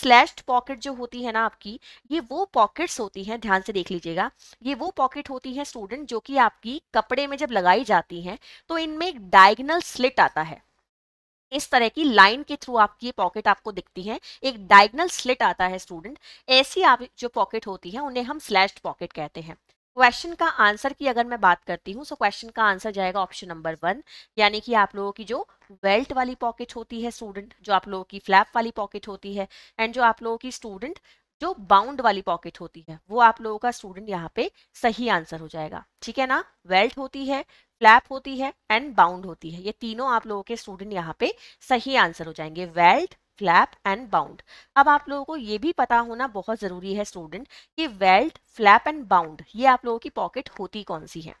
slashed pocket जो होती है ना आपकी ये वो पॉकेट्स होती हैं ध्यान से देख लीजिएगा ये वो पॉकेट होती हैं स्टूडेंट जो कि आपकी कपड़े में जब लगाई जाती हैं तो इनमें एक डायगनल स्लिट आता है इस तरह की लाइन के थ्रू आपकी ये पॉकेट आपको दिखती है एक डायगनल स्लिट आता है स्टूडेंट ऐसी आप जो पॉकेट होती है उन्हें हम स्लैश्ड पॉकेट कहते हैं क्वेश्चन का आंसर की अगर मैं बात करती हूँ सो क्वेश्चन का आंसर जाएगा ऑप्शन नंबर वन यानी कि आप लोगों की जो वेल्ट वाली पॉकेट होती है स्टूडेंट जो आप लोगों की फ्लैप वाली पॉकेट होती है एंड जो आप लोगों की स्टूडेंट जो बाउंड वाली पॉकेट होती है वो आप लोगों का स्टूडेंट यहाँ पे सही आंसर हो जाएगा ठीक है ना वेल्ट होती है फ्लैप होती है एंड बाउंड होती है ये तीनों आप लोगों के स्टूडेंट यहाँ पे सही आंसर हो जाएंगे वेल्ट फ्लैप एंड बाउंड अब आप लोगों को ये भी पता होना बहुत ज़रूरी है स्टूडेंट कि वेल्ट फ्लैप एंड बाउंड ये आप लोगों की पॉकेट होती कौन सी है